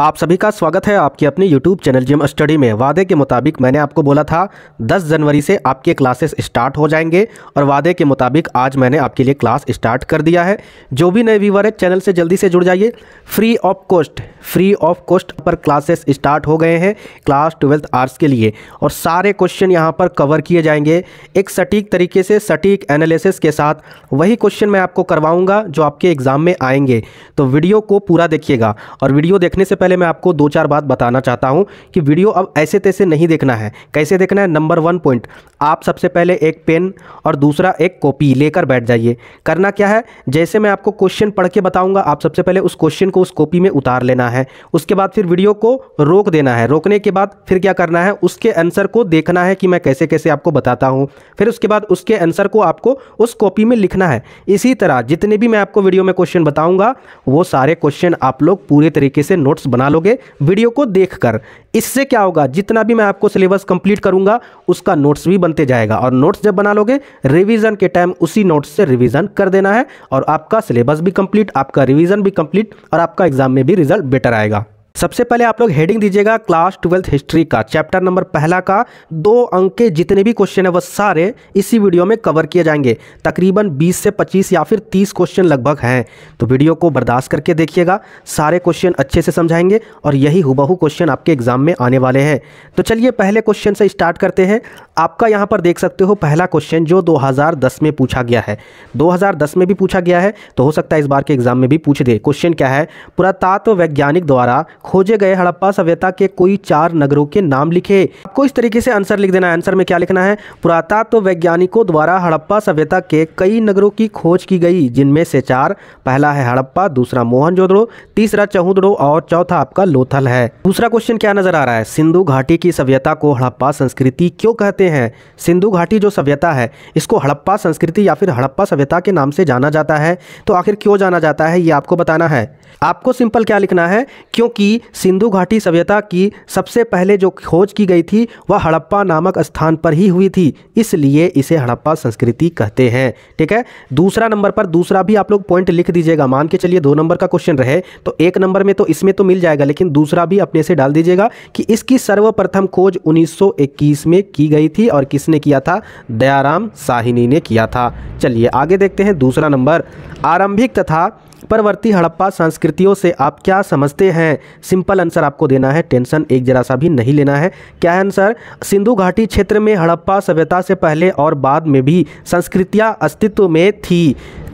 आप सभी का स्वागत है आपके अपने YouTube चैनल जिम स्टडी में वादे के मुताबिक मैंने आपको बोला था 10 जनवरी से आपके क्लासेस स्टार्ट हो जाएंगे और वादे के मुताबिक आज मैंने आपके लिए क्लास स्टार्ट कर दिया है जो भी नए व्यूवर है चैनल से जल्दी से जुड़ जाइए free of cost free of cost पर क्लासेस स्टार्ट हो गए हैं क्लास ट्वेल्थ आर्ट्स के लिए और सारे क्वेश्चन यहाँ पर कवर किए जाएंगे एक सटीक तरीके से सटीक एनालिसिस के साथ वही क्वेश्चन मैं आपको करवाऊँगा जो आपके एग्ज़ाम में आएंगे तो वीडियो को पूरा देखिएगा और वीडियो देखने से पहले पहले मैं आपको दो चार बात बताना चाहता हूँ कि वीडियो अब ऐसे तैसे नहीं देखना है कैसे देखना है नंबर वन पॉइंट आप सबसे पहले एक पेन और दूसरा एक कॉपी लेकर बैठ जाइए करना क्या है जैसे मैं आपको क्वेश्चन पढ़ के बताऊँगा आप सबसे पहले उस क्वेश्चन को उस कॉपी में उतार लेना है उसके बाद फिर वीडियो को रोक देना है रोकने के बाद फिर क्या करना है उसके आंसर को देखना है कि मैं कैसे कैसे आपको बताता हूँ फिर उसके बाद उसके आंसर को आपको उस कॉपी में लिखना है इसी तरह जितने भी मैं आपको वीडियो में क्वेश्चन बताऊँगा वो सारे क्वेश्चन आप लोग पूरे तरीके से नोट्स बना बना लोगे वीडियो को देखकर इससे क्या होगा जितना भी मैं आपको सिलेबस कंप्लीट करूंगा उसका नोट्स भी बनते जाएगा और नोट्स जब बना लोगे रिवीजन के टाइम उसी नोट्स से रिवीजन कर देना है और आपका सिलेबस भी कंप्लीट आपका रिवीजन भी कंप्लीट और आपका एग्जाम में भी रिजल्ट बेटर आएगा सबसे पहले आप लोग हेडिंग दीजिएगा क्लास ट्वेल्थ हिस्ट्री का चैप्टर नंबर पहला का दो अंक के जितने भी क्वेश्चन है वह सारे इसी वीडियो में कवर किए जाएंगे तकरीबन 20 से 25 या फिर 30 क्वेश्चन लगभग हैं तो वीडियो को बर्दाश्त करके देखिएगा सारे क्वेश्चन अच्छे से समझाएंगे और यही हुबहू क्वेश्चन आपके एग्जाम में आने वाले हैं तो चलिए पहले क्वेश्चन से स्टार्ट करते हैं आपका यहाँ पर देख सकते हो पहला क्वेश्चन जो 2010 में पूछा गया है 2010 में भी पूछा गया है तो हो सकता है इस बार के एग्जाम में भी पूछ दे क्वेश्चन क्या है पुरातत्व वैज्ञानिक द्वारा खोजे गए हड़प्पा सभ्यता के कोई चार नगरों के नाम लिखे आपको इस तरीके से आंसर लिख देना है आंसर में क्या लिखना है पुरातत्व तो वैज्ञानिकों द्वारा हड़प्पा सभ्यता के कई नगरों की खोज की गई जिनमें से चार पहला है हड़प्पा दूसरा मोहनजोदड़ो तीसरा चहुदड़ो और चौथा आपका लोथल है दूसरा क्वेश्चन क्या नजर आ रहा है सिंधु घाटी की सभ्यता को हड़प्पा संस्कृति क्यों कहते हैं सिंधु घाटी जो सभ्यता है इसको हड़प्पा संस्कृति या फिर हड़प्पा सभ्यता के नाम से जाना जाता है तो आखिर क्यों जाना जाता है ये आपको बताना है आपको सिंपल क्या लिखना है क्योंकि सिंधु घाटी सभ्यता की सबसे पहले जो खोज की गई थी वह हड़प्पा नामक स्थान पर ही हुई थी इसलिए इसे हड़प्पा संस्कृति कहते हैं ठीक है दूसरा नंबर पर दूसरा भी आप लोग पॉइंट लिख दीजिएगा मान के चलिए दो नंबर का क्वेश्चन रहे तो एक नंबर में तो इसमें तो मिल जाएगा लेकिन दूसरा भी अपने से डाल दीजिएगा कि इसकी सर्वप्रथम खोज उन्नीस में की गई थी और किसने किया था दयाराम साहिनी ने किया था चलिए आगे देखते हैं दूसरा नंबर आरंभिक तथा उत्परवर्ती हड़प्पा संस्कृतियों से आप क्या समझते हैं सिंपल आंसर आपको देना है टेंशन एक जरा सा भी नहीं लेना है क्या है आंसर सिंधु घाटी क्षेत्र में हड़प्पा सभ्यता से पहले और बाद में भी संस्कृतियाँ अस्तित्व में थी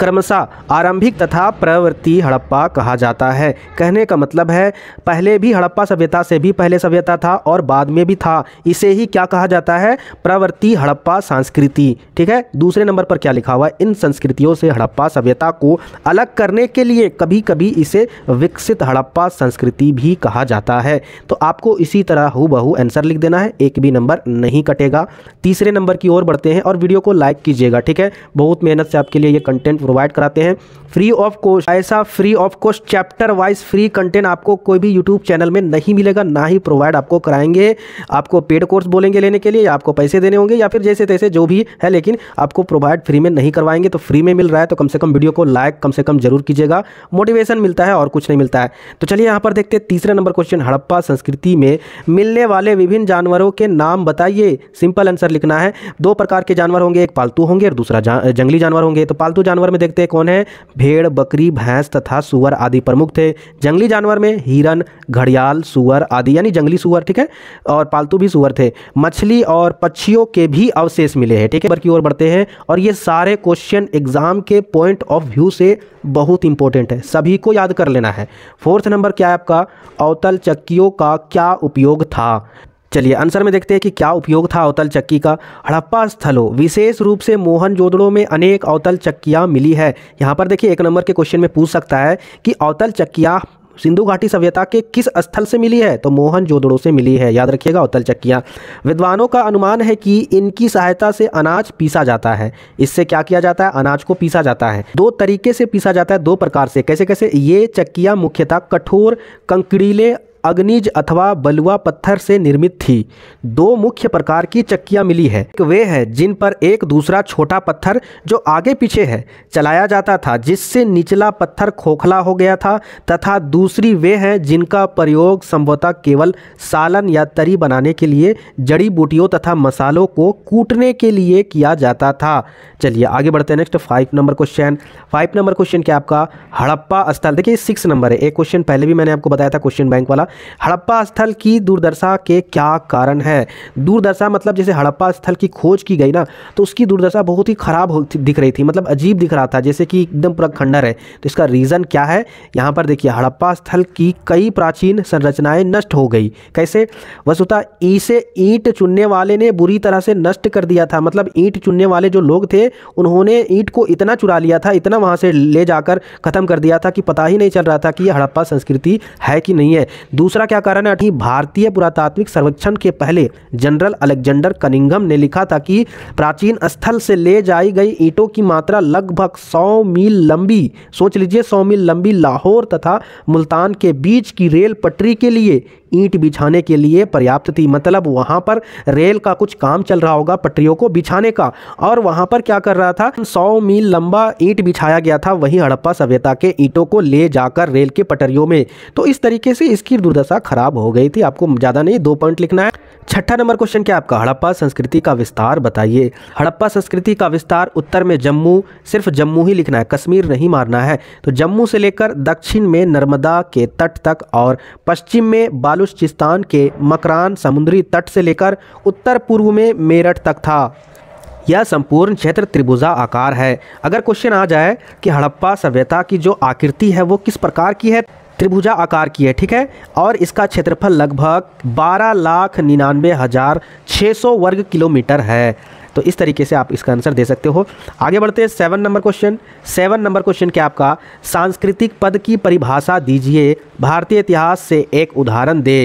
क्रमशः आरंभिक तथा प्रवृत्ति हड़प्पा कहा जाता है कहने का मतलब है पहले भी हड़प्पा सभ्यता से भी पहले सभ्यता था और बाद में भी था इसे ही क्या कहा जाता है प्रवृत्ति हड़प्पा संस्कृति ठीक है दूसरे नंबर पर क्या लिखा हुआ इन संस्कृतियों से हड़प्पा सभ्यता को अलग करने के इसीलिए कभी कभी इसे विकसित हड़प्पा संस्कृति भी कहा जाता है तो आपको इसी तरह हु बहू आंसर लिख देना है एक भी नंबर नहीं कटेगा तीसरे नंबर की ओर बढ़ते हैं और वीडियो को लाइक कीजिएगा ठीक है बहुत मेहनत से आपके लिए ये कंटेंट प्रोवाइड कराते हैं फ्री ऑफ कॉस्ट ऐसा free of cost chapter wise free content आपको कोई भी यूट्यूब चैनल में नहीं मिलेगा ना ही प्रोवाइड आपको कराएंगे आपको पेड कोर्स बोलेंगे लेने के लिए या आपको पैसे देने होंगे या फिर जैसे तैसे जो भी है लेकिन आपको प्रोवाइड फ्री में नहीं करवाएंगे तो फ्री में मिल रहा है तो कम से कम वीडियो को लाइक कम से कम जरूर कीजिएगा कीजिएगा मोटिवेशन मिलता है और कुछ नहीं मिलता है तो चलिए यहाँ पर देखते हैं तीसरा नंबर क्वेश्चन हड़प्पा संस्कृति में मिलने वाले विभिन्न जानवरों के नाम बताइए सिंपल आंसर लिखना है दो प्रकार के जानवर होंगे एक पालतू होंगे और दूसरा जंगली जानवर होंगे तो पालतू जानवर में देखते हैं कौन है भेड़ बकरी भैंस तथा सुअर आदि प्रमुख थे जंगली जानवर में हिरन घड़ियाल सुअर आदि यानी जंगली सुअर ठीक है और पालतू भी सुअर थे मछली और पक्षियों के भी अवशेष मिले हैं ठीक है की ओर बढ़ते हैं और ये सारे क्वेश्चन एग्जाम के पॉइंट ऑफ व्यू से बहुत इंपॉर्टेंट इंपॉर्टेंट है सभी को याद कर लेना है फोर्थ नंबर क्या है आपका अवतल चक्कियों का क्या उपयोग था चलिए आंसर में देखते हैं कि क्या उपयोग था अवतल चक्की का हड़प्पा स्थलों विशेष रूप से मोहन जोदड़ों में अनेक अवतल चक्कियाँ मिली है यहाँ पर देखिए एक नंबर के क्वेश्चन में पूछ सकता है कि अवतल चक्कियाँ सिंधु घाटी सभ्यता के किस स्थल से मिली है तो मोहन जोदड़ो से मिली है याद रखिएगा उतल चक्कियाँ विद्वानों का अनुमान है कि इनकी सहायता से अनाज पीसा जाता है इससे क्या किया जाता है अनाज को पीसा जाता है दो तरीके से पीसा जाता है दो प्रकार से कैसे कैसे ये चक्कियाँ मुख्यतः कठोर कंकड़ीले अग्निज अथवा बलुआ पत्थर से निर्मित थी दो मुख्य प्रकार की चक्कियाँ मिली है वे हैं जिन पर एक दूसरा छोटा पत्थर जो आगे पीछे है चलाया जाता था जिससे निचला पत्थर खोखला हो गया था तथा दूसरी वे हैं जिनका प्रयोग संभवतः केवल सालन या तरी बनाने के लिए जड़ी बूटियों तथा मसालों को कूटने के लिए किया जाता था चलिए आगे बढ़ते हैं next five number question five number question क्या आपका हड़प्पा स्थल देखिए सिक्स नंबर है एक क्वेश्चन पहले भी मैंने आपको बताया था क्वेश्चन बैंक वाला हड़प्पा स्थल की दुर्दशा के क्या कारण है दूरदर्शा मतलब जैसे हड़प्पा स्थल की खोज की गई ना तो उसकी दुर्दशा बहुत ही ख़राब दिख रही थी मतलब अजीब दिख रहा था जैसे कि एकदम पूरा खंडर है तो इसका रीज़न क्या है यहाँ पर देखिए हड़प्पा स्थल की कई प्राचीन संरचनाएं नष्ट हो गई कैसे वस्तुता इसे ईंट चुनने वाले ने बुरी तरह से नष्ट कर दिया था मतलब ईंट चुनने वाले जो लोग थे उन्होंने ईंट को इतना चुरा लिया था इतना वहां से ले जाकर ख़त्म कर दिया था कि पता ही नहीं चल रहा था कि यह हड़प्पा संस्कृति है कि नहीं है दूसरा क्या कारण है भारतीय पुरातात्विक सर्वेक्षण के पहले जनरल अलेक्जेंडर कनिंगम ने लिखा था कि प्राचीन स्थल से ले जाई गई ईंटों की मात्रा लगभग सौ मील लंबी सोच लीजिए सौ मील लंबी लाहौर तथा मुल्तान के बीच की रेल पटरी के लिए ईंट बिछाने के लिए पर्याप्त थी मतलब वहां पर रेल का कुछ काम चल रहा होगा पटरियों को बिछाने का और वहां पर क्या कर रहा था सौ मील लंबा ईंट बिछाया गया था वहीं हड़प्पा सभ्यता के ईंटों को ले जाकर रेल के पटरियों में तो इस तरीके से इसकी दशा खराब हो गई थी आपको ज़्यादा नहीं दो पॉइंट लिखना है छठा नंबर क्वेश्चन क्या आपका हड़प्पा संस्कृति का विस्तार बताइए हड़प्पा संस्कृति का विस्तार उत्तर में जम्मू सिर्फ जम्मू ही लिखना है कश्मीर नहीं मारना है तो जम्मू से लेकर दक्षिण में नर्मदा के तट तक और पश्चिम में बालूचिस्तान के मकरान समुद्री तट से लेकर उत्तर पूर्व में मेरठ तक था यह संपूर्ण क्षेत्र त्रिभुजा आकार है अगर क्वेश्चन आ जाए कि हड़प्पा सभ्यता की जो आकृति है वो किस प्रकार की है त्रिभुजा आकार की है ठीक है और इसका क्षेत्रफल लगभग बारह लाख निन्यानवे हज़ार छः सौ वर्ग किलोमीटर है तो इस तरीके से आप इसका आंसर दे सकते हो आगे बढ़ते हैं seven number question seven number question क्या आपका सांस्कृतिक पद की परिभाषा दीजिए भारतीय इतिहास से एक उदाहरण दे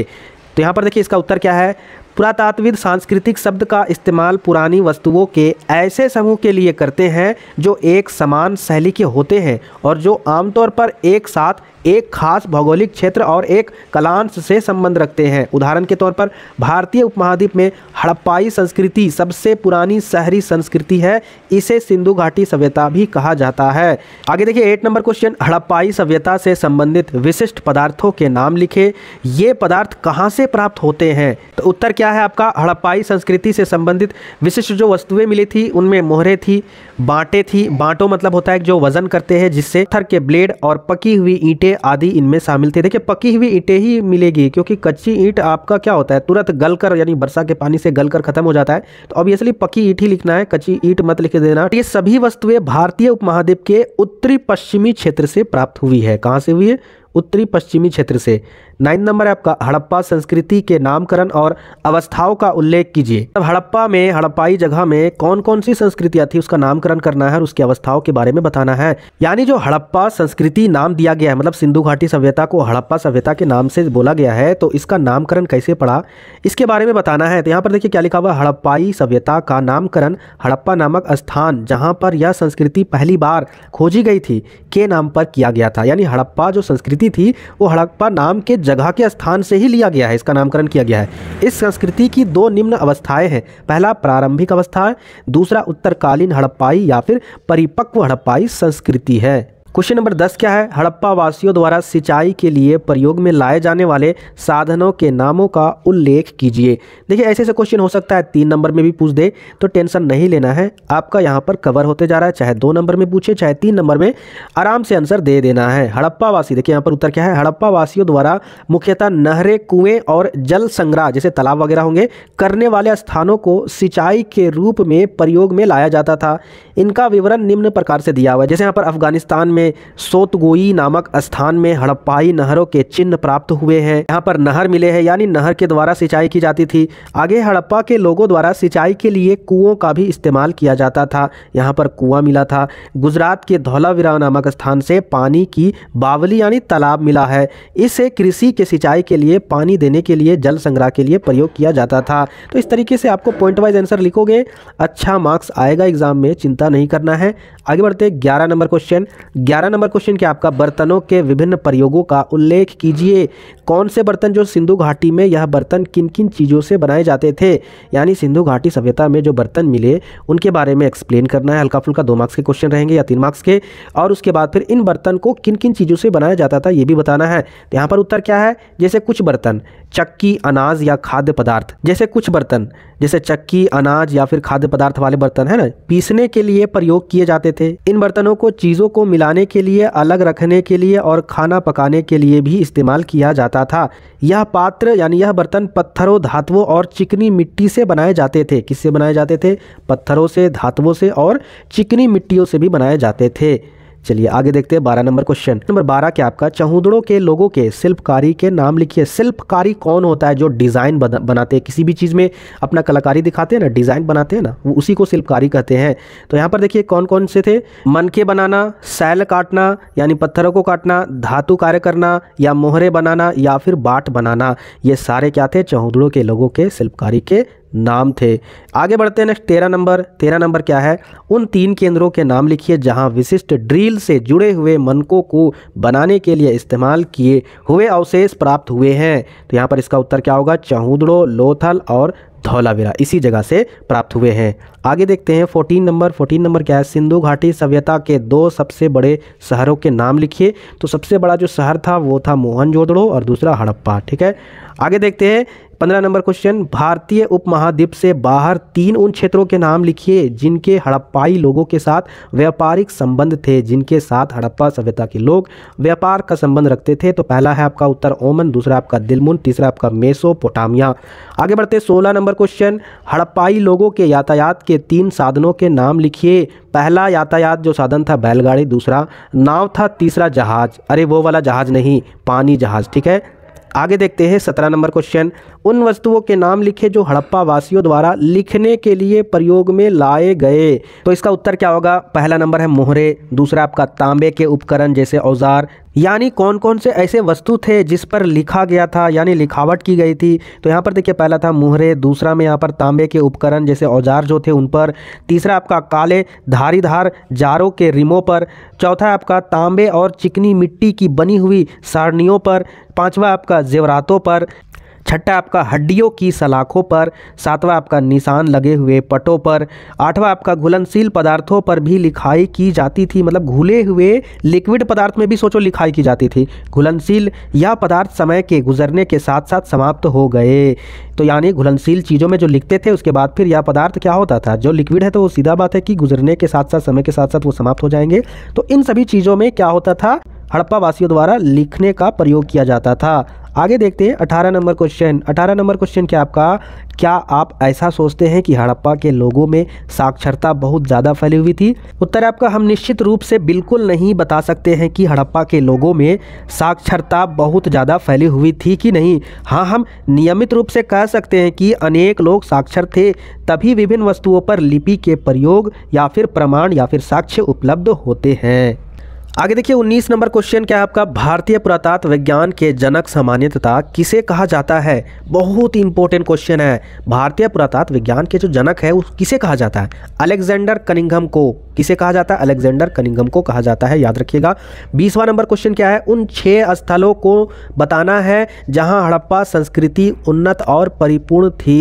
तो यहाँ पर देखिए इसका उत्तर क्या है पुरातात्विक सांस्कृतिक शब्द का इस्तेमाल पुरानी वस्तुओं के ऐसे समूह के लिए करते हैं जो एक समान शैली के होते हैं और जो आमतौर पर एक साथ एक खास भौगोलिक क्षेत्र और एक कलांश से संबंध रखते हैं उदाहरण के तौर पर भारतीय उपमहाद्वीप में हड़प्पाई संस्कृति सबसे पुरानी शहरी संस्कृति है इसे सिंधु घाटी सभ्यता भी कहा जाता है आगे देखिए एट नंबर क्वेश्चन हड़प्पाई सभ्यता से संबंधित विशिष्ट पदार्थों के नाम लिखे ये पदार्थ कहाँ से प्राप्त होते हैं तो उत्तर क्या है आपका हड़प्पाई संस्कृति से संबंधित विशिष्ट जो वस्तुएं मिली थी उनमें मोहरे थी बांटे थी बांटो मतलब होता है जो वजन करते हैं जिससे थर के ब्लेड और पकी हुई ईंटें ईंटें आदि इनमें शामिल थे देखिए पकी हुई ईंटें ही मिलेगी क्योंकि कच्ची ईंट आपका क्या होता है तुरंत गल कर यानी वर्षा के पानी से गल कर खत्म हो जाता है तो ऑब्वियसली पकी ईंट ही लिखना है कच्ची ईंट मत लिख देना ये सभी वस्तुएं भारतीय उपमहाद्वीप के उत्तरी पश्चिमी क्षेत्र से प्राप्त हुई है कहाँ से हुई है उत्तरी पश्चिमी क्षेत्र से नाइन नंबर है आपका हड़प्पा संस्कृति के नामकरण और अवस्थाओं का उल्लेख कीजिए अब हड़प्पा में हड़प्पाई जगह में कौन कौन सी संस्कृतियाँ थी उसका नामकरण करना है और उसकी अवस्थाओं के बारे में बताना है यानी जो हड़प्पा संस्कृति नाम दिया गया है मतलब सिंधु घाटी सभ्यता को हड़प्पा सभ्यता के नाम से बोला गया है तो इसका नामकरण कैसे पड़ा इसके बारे में बताना है तो यहाँ पर देखिए क्या लिखा हुआ हड़प्पाई सभ्यता का नामकरण हड़प्पा नामक स्थान जहाँ पर यह संस्कृति पहली बार खोजी गई थी के नाम पर किया गया था यानी हड़प्पा जो संस्कृति संस्कृति थी वो हड़प्पा नाम के जगह के स्थान से ही लिया गया है इसका नामकरण किया गया है इस संस्कृति की दो निम्न अवस्थाएं हैं पहला प्रारंभिक अवस्था है दूसरा उत्तरकालीन हड़प्पाई या फिर परिपक्व हड़प्पाई संस्कृति है क्वेश्चन नंबर दस क्या है हड़प्पा वासियों द्वारा सिंचाई के लिए प्रयोग में लाए जाने वाले साधनों के नामों का उल्लेख कीजिए देखिए ऐसे ऐसे क्वेश्चन हो सकता है तीन नंबर में भी पूछ दे तो टेंशन नहीं लेना है आपका यहाँ पर कवर होते जा रहा है चाहे दो नंबर में पूछे चाहे तीन नंबर में आराम से आंसर दे देना है हड़प्पा वासी देखिए यहाँ पर उत्तर क्या है हड़प्पा वासियों द्वारा मुख्यतः नहरें कुएँ और जल संग्रह जैसे तालाब वगैरह होंगे करने वाले स्थानों को सिंचाई के रूप में प्रयोग में लाया जाता था इनका विवरण निम्न प्रकार से दिया हुआ है जैसे यहाँ पर अफगानिस्तान में में सोतगोई नामक स्थान में हड़प्पाई नहरों के चिन्ह प्राप्त हुए हैं यहाँ पर नहर मिले हैं यानी नहर के द्वारा सिंचाई की जाती थी आगे हड़प्पा के लोगों द्वारा सिंचाई के लिए कुओं का भी इस्तेमाल किया जाता था यहाँ पर कुआं मिला था गुजरात के धौलावीरा नामक स्थान से पानी की बावली यानी तालाब मिला है इसे कृषि के सिंचाई के लिए पानी देने के लिए जल संग्रह के लिए प्रयोग किया जाता था तो इस तरीके से आपको पॉइंट वाइज आंसर लिखोगे अच्छा मार्क्स आएगा एग्जाम में चिंता नहीं करना है आगे बढ़ते 11 नंबर क्वेश्चन ग्यारह नंबर क्वेश्चन क्या आपका बर्तनों के विभिन्न प्रयोगों का उल्लेख कीजिए कौन से बर्तन जो सिंधु घाटी में यह बर्तन किन किन चीज़ों से बनाए जाते थे यानी सिंधु घाटी सभ्यता में जो बर्तन मिले उनके बारे में एक्सप्लेन करना है हल्का फुल्का दो मार्क्स के क्वेश्चन रहेंगे या तीन मार्क्स के और उसके बाद फिर इन बर्तन को किन किन चीज़ों से बनाया जाता था ये भी बताना है तो यहाँ पर उत्तर क्या है जैसे कुछ बर्तन चक्की अनाज या खाद्य पदार्थ जैसे कुछ बर्तन जैसे चक्की अनाज या फिर खाद्य पदार्थ वाले बर्तन है ना पीसने के लिए प्रयोग किए जाते थे इन बर्तनों को चीज़ों को मिलाने के लिए अलग रखने के लिए और खाना पकाने के लिए भी इस्तेमाल किया जाता था यह पात्र यानी यह बर्तन पत्थरों धातुओं और चिकनी मिट्टी से बनाए जाते थे किससे बनाए जाते थे पत्थरों से धातुओं से और चिकनी मिट्टियों से भी बनाए जाते थे चलिए आगे देखते हैं बारह नंबर क्वेश्चन नंबर बारह क्या आपका चहुदड़ों के लोगों के शिल्पकारी के नाम लिखिए शिल्पकारी कौन होता है जो डिज़ाइन बनाते हैं किसी भी चीज़ में अपना कलाकारी दिखाते हैं ना डिज़ाइन बनाते हैं ना वो उसी को शिल्पकारी कहते हैं तो यहाँ पर देखिए कौन कौन से थे मनके बनाना सैल काटना यानी पत्थरों को काटना धातु कार्य करना या मोहरे बनाना या फिर बाट बनाना ये सारे क्या थे चहुदड़ों के लोगों के शिल्पकारी के नाम थे आगे बढ़ते हैं नेक्स्ट तेरह नंबर तेरह नंबर क्या है उन तीन केंद्रों के नाम लिखिए जहां विशिष्ट ड्रिल से जुड़े हुए मनकों को बनाने के लिए इस्तेमाल किए हुए अवशेष प्राप्त हुए हैं तो यहाँ पर इसका उत्तर क्या होगा चहूदड़ो लोथल और धौलावीरा इसी जगह से प्राप्त हुए हैं आगे देखते हैं फोर्टीन नंबर फोर्टीन नंबर क्या है सिंधु घाटी सभ्यता के दो सबसे बड़े शहरों के नाम लिखिए तो सबसे बड़ा जो शहर था वो था मोहनजोदड़ो और दूसरा हड़प्पा ठीक है आगे देखते हैं पंद्रह नंबर क्वेश्चन भारतीय उपमहाद्वीप से बाहर तीन उन क्षेत्रों के नाम लिखिए जिनके हड़प्पाई लोगों के साथ व्यापारिक संबंध थे जिनके साथ हड़प्पा सभ्यता के लोग व्यापार का संबंध रखते थे तो पहला है आपका उत्तर ओमन दूसरा आपका दिलमुन तीसरा आपका मेसोपोटामिया आगे बढ़ते सोलह नंबर क्वेश्चन हड़प्पाई लोगों के यातायात के तीन साधनों के नाम लिखिए पहला यातायात जो साधन था बैलगाड़ी दूसरा नाव था तीसरा जहाज अरे वो वाला जहाज नहीं पानी जहाज ठीक है आगे देखते हैं सत्रह नंबर क्वेश्चन उन वस्तुओं के नाम लिखे जो हड़प्पा वासियों द्वारा लिखने के लिए प्रयोग में लाए गए तो इसका उत्तर क्या होगा पहला नंबर है मोहरे दूसरा आपका तांबे के उपकरण जैसे औजार यानी कौन कौन से ऐसे वस्तु थे जिस पर लिखा गया था यानी लिखावट की गई थी तो यहाँ पर देखिए पहला था मुहरे दूसरा में यहाँ पर तांबे के उपकरण जैसे औजार जो थे उन पर तीसरा आपका काले धारी धार जारों के रिमों पर चौथा आपका तांबे और चिकनी मिट्टी की बनी हुई सारणियों पर पांचवा आपका जेवरातों पर छठा आपका हड्डियों की सलाखों पर सातवां आपका निशान लगे हुए पटों पर आठवां आपका घुलनशील पदार्थों पर भी लिखाई की जाती थी मतलब घुले हुए लिक्विड पदार्थ में भी सोचो लिखाई की जाती थी घुलनशील यह पदार्थ समय के गुजरने के साथ साथ समाप्त हो गए तो यानी घुलनशील चीज़ों में जो लिखते थे उसके बाद फिर यह पदार्थ क्या होता था जो लिक्विड है तो वो सीधा बात है कि गुजरने के साथ साथ समय के साथ साथ वो समाप्त हो जाएंगे तो इन सभी चीज़ों में क्या होता था हड़प्पा वासियों द्वारा लिखने का प्रयोग किया जाता था आगे देखते हैं अठारह नंबर क्वेश्चन अठारह नंबर क्वेश्चन क्या आपका क्या आप ऐसा सोचते हैं कि हड़प्पा के लोगों में साक्षरता बहुत ज़्यादा फैली हुई थी उत्तर आपका हम निश्चित रूप से बिल्कुल नहीं बता सकते हैं कि हड़प्पा के लोगों में साक्षरता बहुत ज़्यादा फैली हुई थी कि नहीं हाँ हम नियमित रूप से कह सकते हैं कि अनेक लोग साक्षर थे तभी विभिन्न वस्तुओं पर लिपि के प्रयोग या फिर प्रमाण या फिर साक्ष्य उपलब्ध होते हैं आगे देखिए 19 नंबर क्वेश्चन क्या है आपका भारतीय पुरातत्व विज्ञान के जनक सामान्यतः किसे कहा जाता है बहुत ही इंपॉर्टेंट क्वेश्चन है भारतीय पुरातत्व विज्ञान के जो जनक है उस किसे कहा जाता है अलेक्जेंडर कनिंगम को किसे कहा जाता है अलेक्जेंडर कनिंगम को कहा जाता है याद रखिएगा बीसवा नंबर क्वेश्चन क्या है उन छः स्थलों को बताना है जहाँ हड़प्पा संस्कृति उन्नत और परिपूर्ण थी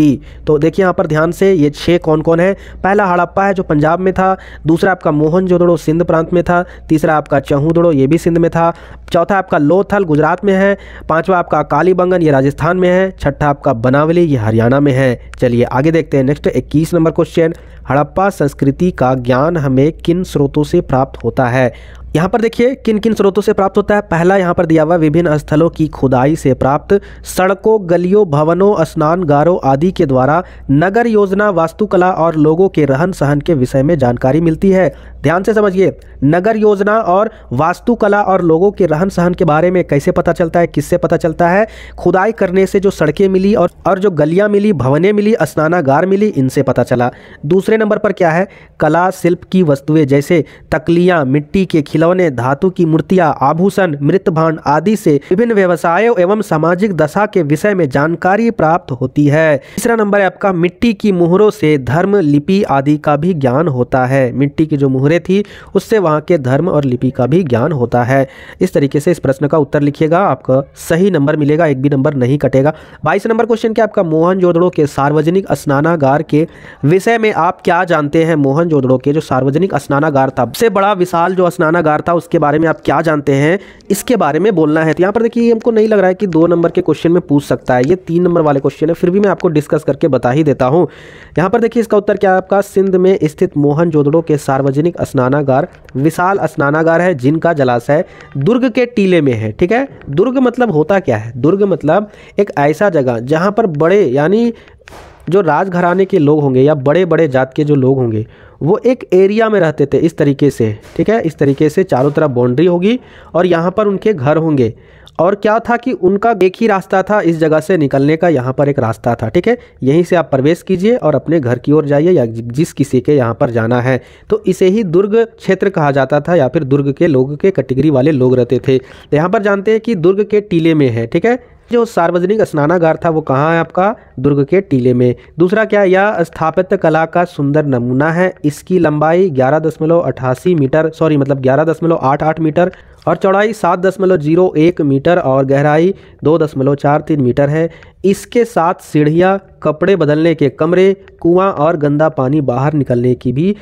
तो देखिए यहाँ पर ध्यान से ये छः कौन कौन है पहला हड़प्पा है जो पंजाब में था दूसरा आपका मोहन सिंध प्रांत में था तीसरा आपका चहुदड़ो ये भी सिंध में था चौथा आपका लोथल गुजरात में है पांचवा आपका कालीबंगन ये राजस्थान में है छठा आपका बनावली ये हरियाणा में है चलिए आगे देखते हैं नेक्स्ट इक्कीस नंबर क्वेश्चन हड़प्पा संस्कृति का ज्ञान हमें किन स्रोतों से प्राप्त होता है यहाँ पर देखिए किन किन स्रोतों से प्राप्त होता है पहला यहाँ पर दिया हुआ विभिन्न स्थलों की खुदाई से प्राप्त सड़कों गलियों भवनों स्नानगारों आदि के द्वारा नगर योजना वास्तुकला और लोगों के रहन सहन के विषय में जानकारी मिलती है ध्यान से समझिए नगर योजना और वास्तुकला और लोगों के रहन सहन के बारे में कैसे पता चलता है किससे पता चलता है खुदाई करने से जो सड़कें मिली और और जो गलियाँ मिली भवनें मिली स्नानागार मिली इनसे पता चला दूसरे नंबर पर क्या है कला शिल्प की वस्तुएं जैसे तकलियाँ मिट्टी के खिल खिलौने धातु की मूर्तियां आभूषण मृत भान आदि से विभिन्न व्यवसायों एवं सामाजिक दशा के विषय में जानकारी प्राप्त होती है तीसरा नंबर है आपका मिट्टी की मुहरों से धर्म लिपि आदि का भी ज्ञान होता है मिट्टी की जो मुहरे थी उससे वहाँ के धर्म और लिपि का भी ज्ञान होता है इस तरीके से इस प्रश्न का उत्तर लिखिएगा आपका सही नंबर मिलेगा एक भी नंबर नहीं कटेगा बाईस नंबर क्वेश्चन क्या आपका मोहन जोदड़ो के सार्वजनिक स्नानागार के विषय में आप क्या जानते हैं मोहन जोदड़ो के जो सार्वजनिक स्नानागार था सबसे बड़ा विशाल जो स्नानागार गुनहगार था उसके बारे में आप क्या जानते हैं इसके बारे में बोलना है तो यहाँ पर देखिए हमको नहीं लग रहा है कि दो नंबर के क्वेश्चन में पूछ सकता है ये तीन नंबर वाले क्वेश्चन है फिर भी मैं आपको डिस्कस करके बता ही देता हूँ यहाँ पर देखिए इसका उत्तर क्या है आपका सिंध में स्थित मोहन के सार्वजनिक स्नानागार विशाल स्नानागार है जिनका जलाशय दुर्ग के टीले में है ठीक है दुर्ग मतलब होता क्या है दुर्ग मतलब एक ऐसा जगह जहाँ पर बड़े यानी जो राजघराने के लोग होंगे या बड़े बड़े जात के जो लोग होंगे वो एक एरिया में रहते थे इस तरीके से ठीक है इस तरीके से चारों तरफ बाउंड्री होगी और यहाँ पर उनके घर होंगे और क्या था कि उनका एक ही रास्ता था इस जगह से निकलने का यहाँ पर एक रास्ता था ठीक है यहीं से आप प्रवेश कीजिए और अपने घर की ओर जाइए या जिस किसी के यहाँ पर जाना है तो इसे ही दुर्ग क्षेत्र कहा जाता था या फिर दुर्ग के लोग के कैटेगरी वाले लोग रहते थे तो यहाँ पर जानते हैं कि दुर्ग के टीले में है ठीक है जो सार्वजनिक स्नानागार था वो कहाँ है आपका दुर्ग के टीले में दूसरा क्या यह स्थापित कला का सुंदर नमूना है इसकी लंबाई ग्यारह मीटर सॉरी मतलब ग्यारह मीटर और चौड़ाई सात दशमलव जीरो एक मीटर और गहराई दो दशमलव चार तीन मीटर है इसके साथ सीढ़ियाँ कपड़े बदलने के कमरे कुआं और गंदा पानी बाहर निकलने की भी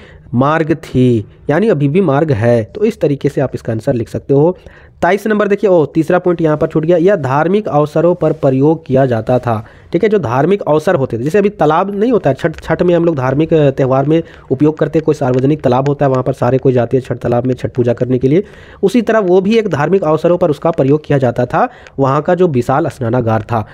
मार्ग थी यानी अभी भी मार्ग है तो इस तरीके से आप इसका आंसर लिख सकते हो तेईस नंबर देखिए ओ तीसरा पॉइंट यहाँ पर छूट गया यह धार्मिक अवसरों पर प्रयोग किया जाता था ठीक है जो धार्मिक अवसर होते थे जैसे अभी तालाब नहीं होता है छठ छठ में हम लोग धार्मिक त्यौहार में उपयोग करते हैं कोई सार्वजनिक तालाब होता है वहाँ पर सारे कोई जाते हैं छठ तालाब में छठ पूजा करने के लिए उसी तरह वो भी एक धार्मिक अवसरों पर उसका प्रयोग किया जाता था वहाँ का जो विशाल स्नानागार था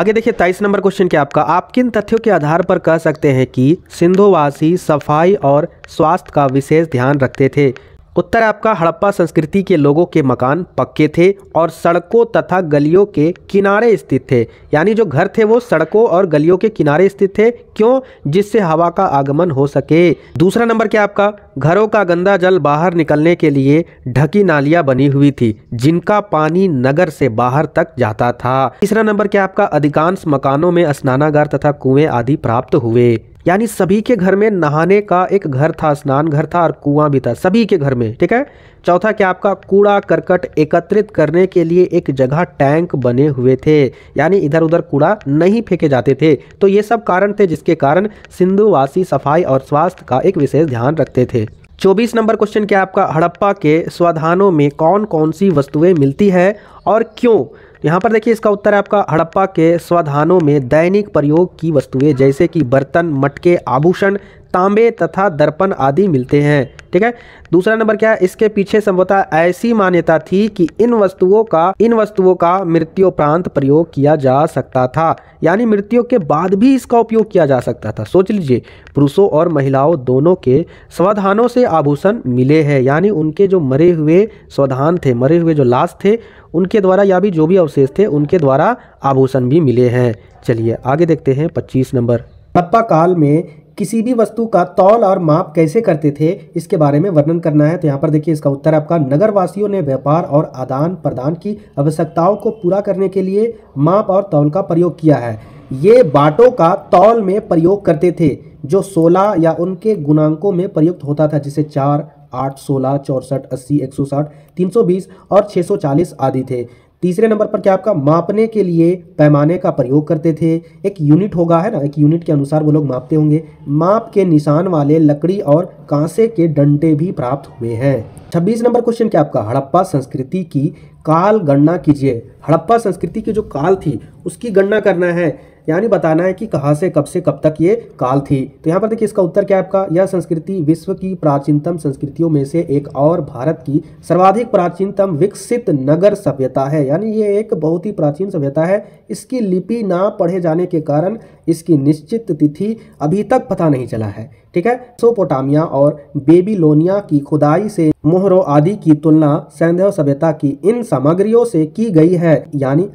आगे देखिए तेईस नंबर क्वेश्चन क्या आपका आप किन तथ्यों के आधार पर कह सकते हैं कि सिंधुवासी सफाई और स्वास्थ्य का विशेष ध्यान रखते थे उत्तर आपका हड़प्पा संस्कृति के लोगों के मकान पक्के थे और सड़कों तथा गलियों के किनारे स्थित थे यानी जो घर थे वो सड़कों और गलियों के किनारे स्थित थे क्यों जिससे हवा का आगमन हो सके दूसरा नंबर क्या आपका घरों का गंदा जल बाहर निकलने के लिए ढकी नालियां बनी हुई थी जिनका पानी नगर से बाहर तक जाता था तीसरा नंबर क्या आपका अधिकांश मकानों में स्नानागार तथा कुएं आदि प्राप्त हुए यानी सभी के घर में नहाने का एक घर था स्नान घर था और कुआं भी था सभी के घर में ठीक है चौथा क्या आपका कूड़ा करकट एकत्रित करने के लिए एक जगह टैंक बने हुए थे यानी इधर उधर कूड़ा नहीं फेंके जाते थे तो ये सब कारण थे जिसके कारण सिंधुवासी सफाई और स्वास्थ्य का एक विशेष ध्यान रखते थे चौबीस नंबर क्वेश्चन क्या आपका हड़प्पा के स्वाधानों में कौन कौन सी वस्तुएं मिलती है और क्यों यहाँ पर देखिए इसका उत्तर है आपका हड़प्पा के स्वाधानों में दैनिक प्रयोग की वस्तुएं जैसे कि बर्तन मटके आभूषण तांबे तथा दर्पण आदि मिलते हैं ठीक है दूसरा नंबर क्या है इसके पीछे संभवतः ऐसी मान्यता थी कि इन वस्तुओं का इन वस्तुओं का मृत्योपरांत प्रयोग किया जा सकता था यानी मृत्यु के बाद भी इसका उपयोग किया जा सकता था सोच लीजिए पुरुषों और महिलाओं दोनों के स्वधानों से आभूषण मिले हैं यानी उनके जो मरे हुए स्वधान थे मरे हुए जो लाश थे उनके द्वारा या भी जो भी अवशेष थे उनके द्वारा आभूषण भी मिले हैं चलिए आगे देखते हैं पच्चीस नंबर काल में किसी भी वस्तु का तौल और माप कैसे करते थे इसके बारे में वर्णन करना है तो यहाँ पर देखिए इसका उत्तर आपका नगरवासियों ने व्यापार और आदान प्रदान की आवश्यकताओं को पूरा करने के लिए माप और तौल का प्रयोग किया है ये बाटों का तौल में प्रयोग करते थे जो 16 या उनके गुणांकों में प्रयुक्त होता था जिसे चार आठ सोलह चौंसठ अस्सी एक सौ साठ तीन सौ बीस और छः सौ चालीस आदि थे तीसरे नंबर पर क्या आपका मापने के लिए पैमाने का प्रयोग करते थे एक यूनिट होगा है ना एक यूनिट के अनुसार वो लोग मापते होंगे माप के निशान वाले लकड़ी और कांसे के डंटे भी प्राप्त हुए हैं छब्बीस नंबर क्वेश्चन क्या आपका हड़प्पा संस्कृति की काल गणना कीजिए हड़प्पा संस्कृति की जो काल थी उसकी गणना करना है यानी बताना है कि कहाँ से कब से कब तक ये काल थी तो यहाँ पर देखिए इसका उत्तर क्या है आपका यह संस्कृति विश्व की प्राचीनतम संस्कृतियों में से एक और भारत की सर्वाधिक प्राचीनतम विकसित नगर सभ्यता है यानी ये एक बहुत ही प्राचीन सभ्यता है इसकी लिपि ना पढ़े जाने के कारण इसकी निश्चित तिथि अभी तक पता नहीं चला है ठीक है सोपोटामिया और बेबीलोनिया की खुदाई से मोहरों आदि की तुलना सैंधव सभ्यता की इन सामग्रियों से की गई है यानी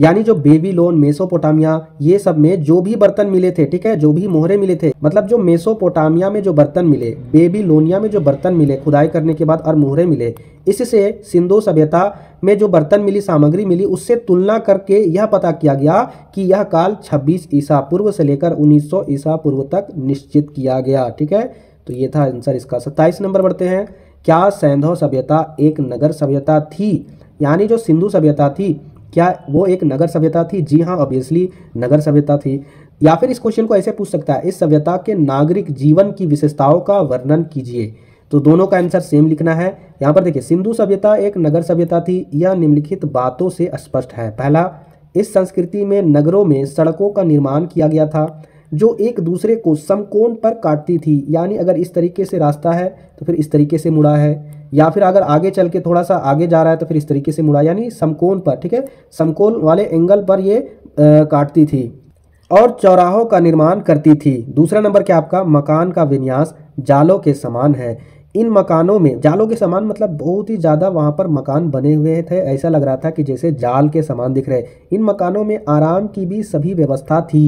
यानी जो बेबी लोन मेसोपोटामिया ये सब में जो भी बर्तन मिले थे ठीक है जो भी मोहरे मिले थे मतलब जो मेसोपोटामिया में जो बर्तन मिले बेबी लोनिया में जो बर्तन मिले खुदाई करने के बाद और मोहरे मिले इससे सिंधु सभ्यता में जो बर्तन मिली सामग्री मिली उससे तुलना करके यह पता किया गया कि यह काल 26 ईसा पूर्व से लेकर 1900 ईसा पूर्व तक निश्चित किया गया ठीक है तो ये था आंसर इसका सत्ताईस नंबर बढ़ते हैं क्या सैंधव सभ्यता एक नगर सभ्यता थी यानी जो सिंधु सभ्यता थी क्या वो एक नगर सभ्यता थी जी हाँ ऑब्वियसली नगर सभ्यता थी या फिर इस क्वेश्चन को ऐसे पूछ सकता है इस सभ्यता के नागरिक जीवन की विशेषताओं का वर्णन कीजिए तो दोनों का आंसर सेम लिखना है यहाँ पर देखिए सिंधु सभ्यता एक नगर सभ्यता थी यह निम्नलिखित बातों से स्पष्ट है पहला इस संस्कृति में नगरों में सड़कों का निर्माण किया गया था जो एक दूसरे को समकोण पर काटती थी यानी अगर इस तरीके से रास्ता है तो फिर इस तरीके से मुड़ा है या फिर अगर आगे चल के थोड़ा सा आगे जा रहा है तो फिर इस तरीके से मुड़ा यानी समकोण पर ठीक है समकोण वाले एंगल पर ये आ, काटती थी और चौराहों का निर्माण करती थी दूसरा नंबर क्या आपका मकान का विन्यास जालों के समान है इन मकानों में जालों के समान मतलब बहुत ही ज़्यादा वहाँ पर मकान बने हुए थे ऐसा लग रहा था कि जैसे जाल के समान दिख रहे इन मकानों में आराम की भी सभी व्यवस्था थी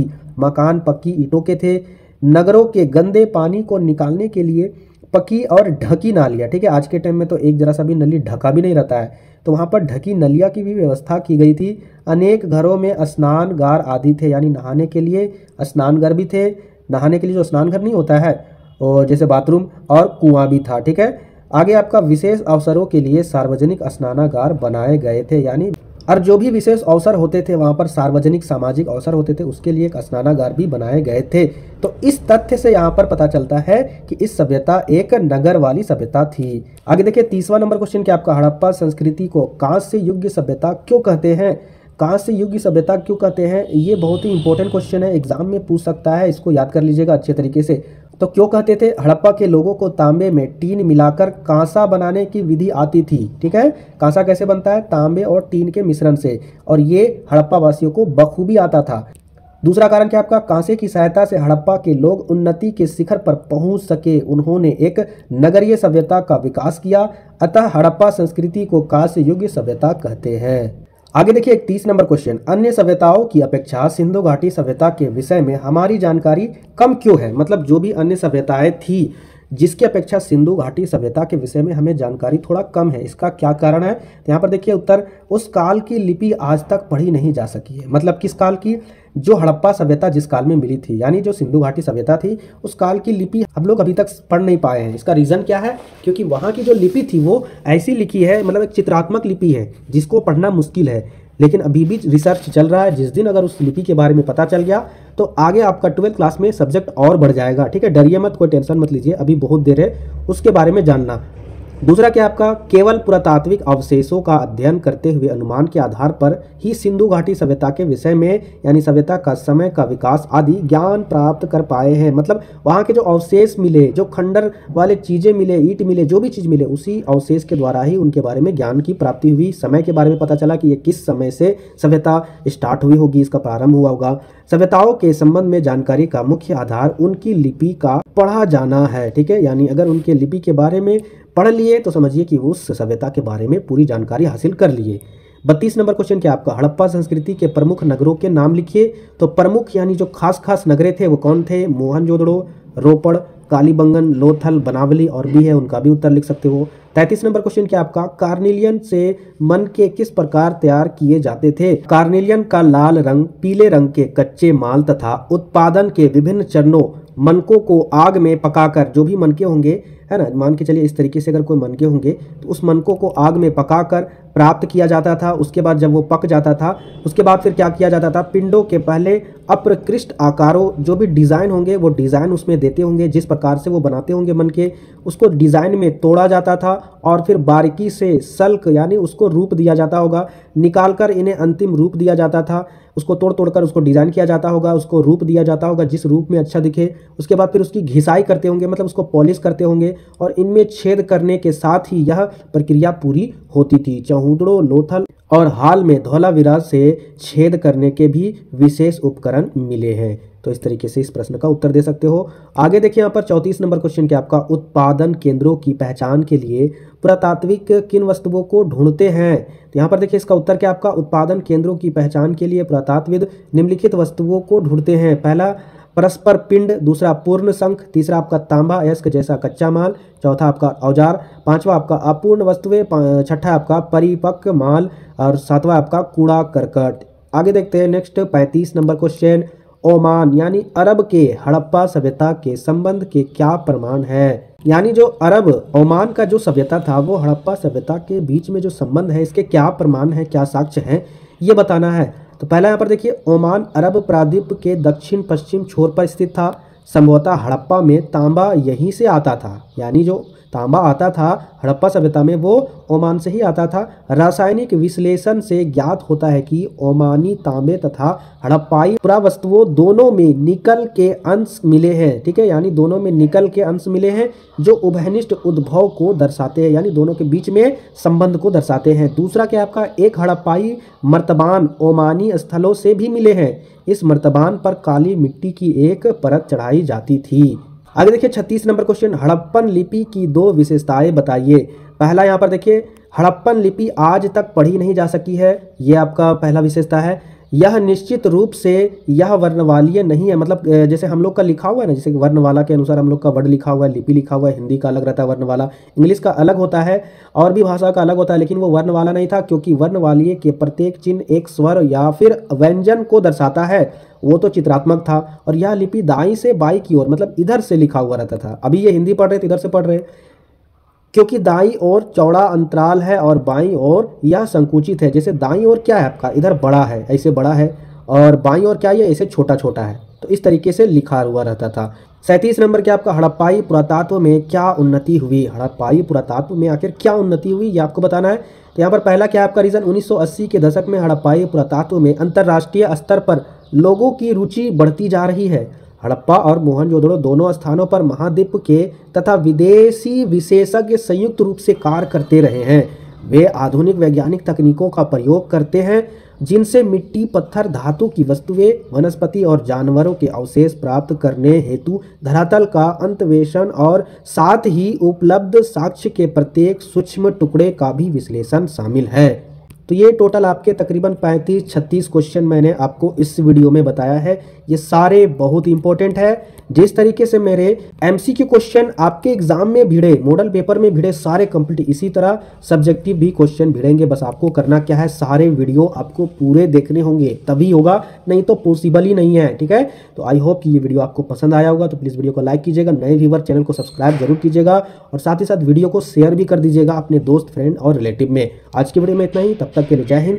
मकान पक्की ईंटों के थे नगरों के गंदे पानी को निकालने के लिए पक्की और ढकी नालियाँ ठीक है आज के टाइम में तो एक जरा सा भी नली ढका भी नहीं रहता है तो वहाँ पर ढकी नलिया की भी व्यवस्था की गई थी अनेक घरों में स्नानगार आदि थे यानी नहाने के लिए स्नानगार भी थे नहाने के लिए जो स्नानघर नहीं होता है और जैसे बाथरूम और कुआं भी था ठीक है आगे आपका विशेष अवसरों के लिए सार्वजनिक स्नानागार बनाए गए थे यानी और जो भी विशेष अवसर होते थे वहाँ पर सार्वजनिक सामाजिक अवसर होते थे उसके लिए एक स्नानागार भी बनाए गए थे तो इस तथ्य से यहाँ पर पता चलता है कि इस सभ्यता एक नगर वाली सभ्यता थी आगे देखिए तीसवा नंबर क्वेश्चन क्या आपका हड़प्पा संस्कृति को कांस्य युग सभ्यता क्यों कहते हैं कांस्य युग सभ्यता क्यों कहते हैं ये बहुत ही इंपॉर्टेंट क्वेश्चन है एग्जाम में पूछ सकता है इसको याद कर लीजिएगा अच्छे तरीके से तो क्यों कहते थे हड़प्पा के लोगों को तांबे में टीन मिलाकर कांसा बनाने की विधि आती थी ठीक है कांसा कैसे बनता है तांबे और टीन के मिश्रण से और ये हड़प्पा वासियों को बखूबी आता था दूसरा कारण क्या आपका कांसे की सहायता से हड़प्पा के लोग उन्नति के शिखर पर पहुंच सके उन्होंने एक नगरीय सभ्यता का विकास किया अतः हड़प्पा संस्कृति को कांस्य युग सभ्यता कहते हैं आगे देखिए एक तीस नंबर क्वेश्चन अन्य सभ्यताओं की अपेक्षा सिंधु घाटी सभ्यता के विषय में हमारी जानकारी कम क्यों है मतलब जो भी अन्य सभ्यताएं थी जिसकी अपेक्षा सिंधु घाटी सभ्यता के विषय में हमें जानकारी थोड़ा कम है इसका क्या कारण है तो यहाँ पर देखिए उत्तर उस काल की लिपि आज तक पढ़ी नहीं जा सकी है मतलब किस काल की जो हड़प्पा सभ्यता जिस काल में मिली थी यानी जो सिंधु घाटी सभ्यता थी उस काल की लिपि हम लोग अभी तक पढ़ नहीं पाए हैं इसका रीज़न क्या है क्योंकि वहाँ की जो लिपि थी वो ऐसी लिखी है मतलब एक चित्रात्मक लिपि है जिसको पढ़ना मुश्किल है लेकिन अभी भी रिसर्च चल रहा है जिस दिन अगर उस लिपि के बारे में पता चल गया तो आगे आपका ट्वेल्थ क्लास में सब्जेक्ट और बढ़ जाएगा ठीक है डरिए मत कोई टेंशन मत लीजिए अभी बहुत देर है उसके बारे में जानना दूसरा क्या आपका केवल पुरातात्विक अवशेषों का अध्ययन करते हुए अनुमान के आधार पर ही सिंधु घाटी सभ्यता के विषय में यानी सभ्यता का समय का विकास आदि ज्ञान प्राप्त कर पाए हैं मतलब वहाँ के जो अवशेष मिले जो खंडर वाले चीज़ें मिले ईट मिले जो भी चीज़ मिले उसी अवशेष के द्वारा ही उनके बारे में ज्ञान की प्राप्ति हुई समय के बारे में पता चला कि ये किस समय से सभ्यता स्टार्ट हुई होगी इसका प्रारंभ हुआ होगा सभ्यताओं के संबंध में जानकारी का मुख्य आधार उनकी लिपि का पढ़ा जाना है ठीक है यानी अगर उनके लिपि के बारे में पढ़ लिए तो समझिए कि उस सभ्यता के बारे में पूरी जानकारी हासिल कर लिए बत्तीस नंबर क्वेश्चन क्या आपका हड़प्पा संस्कृति के प्रमुख नगरों के नाम लिखिए तो प्रमुख यानी जो खास खास नगरे थे वो कौन थे मोहनजोदड़ो रोपड़ कालीबंगन लोथल बनावली और भी है उनका भी उत्तर लिख सकते हो तैतीस नंबर क्वेश्चन क्या आपका कार्निलियन से मन के किस प्रकार तैयार किए जाते थे कार्निलियन का लाल रंग पीले रंग के कच्चे माल तथा उत्पादन के विभिन्न चरणों मनकों को आग में पकाकर जो भी मनके होंगे है ना मान के चलिए इस तरीके से अगर कोई मनके होंगे तो उस मनकों को आग में पकाकर प्राप्त किया जाता था उसके बाद जब वो पक जाता था उसके बाद फिर क्या किया जाता था पिंडों के पहले अप्रकृष्ट आकारों जो भी डिज़ाइन होंगे वो डिज़ाइन उसमें देते होंगे जिस प्रकार से वो बनाते होंगे मन के उसको डिज़ाइन में तोड़ा जाता था और फिर बारीकी से सल्क यानी उसको रूप दिया जाता होगा निकाल कर इन्हें अंतिम रूप दिया जाता था उसको तोड़ तोड़ कर उसको डिज़ाइन किया जाता होगा उसको रूप दिया जाता होगा जिस रूप में अच्छा दिखे उसके बाद फिर उसकी घिसाई करते होंगे मतलब उसको पॉलिश करते होंगे और इनमें छेद करने के साथ ही यह प्रक्रिया पूरी होती थी महुदड़ो लोथल और हाल में धौलाविराज से छेद करने के भी विशेष उपकरण मिले हैं तो इस तरीके से इस प्रश्न का उत्तर दे सकते हो आगे देखिए यहाँ पर चौंतीस नंबर क्वेश्चन के आपका उत्पादन केंद्रों की पहचान के लिए पुरातात्विक किन वस्तुओं को ढूंढते हैं तो यहाँ पर देखिए इसका उत्तर क्या आपका उत्पादन केंद्रों की पहचान के लिए पुरातात्विद निम्नलिखित वस्तुओं को ढूंढते हैं पहला परस्पर पिंड दूसरा पूर्ण संख तीसरा आपका तांबा यस्क जैसा कच्चा माल चौथा आपका औजार पांचवा आपका अपूर्ण वस्तुएं छठा आपका परिपक्व माल और सातवां आपका कूड़ा करकट आगे देखते हैं नेक्स्ट पैंतीस नंबर क्वेश्चन ओमान यानी अरब के हड़प्पा सभ्यता के संबंध के क्या प्रमाण है यानी जो अरब ओमान का जो सभ्यता था वो हड़प्पा सभ्यता के बीच में जो संबंध है इसके क्या प्रमाण है क्या साक्ष्य हैं ये बताना है तो पहला यहाँ पर देखिए ओमान अरब प्रादीप के दक्षिण पश्चिम छोर पर स्थित था संभवतः हड़प्पा में तांबा यहीं से आता था यानी जो तांबा आता था हड़प्पा सभ्यता में वो ओमान से ही आता था रासायनिक विश्लेषण से ज्ञात होता है कि ओमानी तांबे तथा हड़प्पाई पुरावस्तुओं दोनों में निकल के अंश मिले हैं ठीक है यानी दोनों में निकल के अंश मिले हैं जो उभयनिष्ठ उद्भव को दर्शाते हैं यानी दोनों के बीच में संबंध को दर्शाते हैं दूसरा क्या आपका एक हड़प्पाई मर्तबान ओमानी स्थलों से भी मिले हैं इस मर्तबान पर काली मिट्टी की एक परत चढ़ाई जाती थी आगे देखिए छत्तीस नंबर क्वेश्चन हड़प्पन लिपि की दो विशेषताएं बताइए पहला यहाँ पर देखिए हड़प्पन लिपि आज तक पढ़ी नहीं जा सकी है ये आपका पहला विशेषता है यह निश्चित रूप से यह वर्णवालीय नहीं है मतलब जैसे हम लोग का लिखा हुआ है ना जैसे वर्णवाला के अनुसार हम लोग का वर्ड लिखा हुआ है लिपि लिखा हुआ है हिंदी का अलग रहता है वर्णवाला इंग्लिश का अलग होता है और भी भाषा का अलग होता है लेकिन वो वर्णवाला नहीं था क्योंकि वर्णवालीय के प्रत्येक चिन्ह एक स्वर या फिर व्यंजन को दर्शाता है वो तो चित्रात्मक था और यह लिपि दाई से बाई की ओर मतलब इधर से लिखा हुआ रहता था अभी ये हिंदी पढ़ रहे थे तो इधर से पढ़ रहे क्योंकि दाई और चौड़ा अंतराल है और बाई और यह संकुचित है जैसे दाई और क्या है आपका इधर बड़ा है ऐसे बड़ा है और बाई और क्या ये ऐसे छोटा छोटा है तो इस तरीके से लिखा हुआ रहता था सैंतीस नंबर के आपका हड़प्पाई पुरातत्व में क्या उन्नति हुई हड़प्पाई पुरातत्व में आखिर क्या उन्नति हुई ये आपको बताना है तो यहाँ पर पहला क्या आपका रीज़न 1980 के दशक में हड़प्पाई पुरातत्व में अंतर्राष्ट्रीय स्तर पर लोगों की रुचि बढ़ती जा रही है हड़प्पा और मोहनजोदड़ो दोनों स्थानों पर महाद्वीप के तथा विदेशी विशेषज्ञ संयुक्त रूप से कार्य करते रहे हैं वे आधुनिक वैज्ञानिक तकनीकों का प्रयोग करते हैं जिनसे मिट्टी पत्थर धातु की वस्तुएं वनस्पति और जानवरों के अवशेष प्राप्त करने हेतु धरातल का अंतवेशन और साथ ही उपलब्ध साक्ष्य के प्रत्येक सूक्ष्म टुकड़े का भी विश्लेषण शामिल है तो ये टोटल आपके तकरीबन 35-36 क्वेश्चन मैंने आपको इस वीडियो में बताया है ये सारे बहुत इंपॉर्टेंट है जिस तरीके से मेरे एमसीक्यू क्वेश्चन आपके एग्जाम में भिड़े मॉडल पेपर में भिड़े सारे कंप्लीट इसी तरह सब्जेक्टिव भी क्वेश्चन भिड़ेंगे बस आपको करना क्या है सारे वीडियो आपको पूरे देखने होंगे तभी होगा नहीं तो पॉसिबल ही नहीं है ठीक है तो आई होप कि ये वीडियो आपको पसंद आया होगा तो प्लीज़ वीडियो को लाइक कीजिएगा नए व्यूवर चैनल को सब्सक्राइब जरूर कीजिएगा और साथ ही साथ वीडियो को शेयर भी कर दीजिएगा अपने दोस्त फ्रेंड और रिलेटिव में आज की वीडियो में इतना ही तब तक के लिए जय हिंद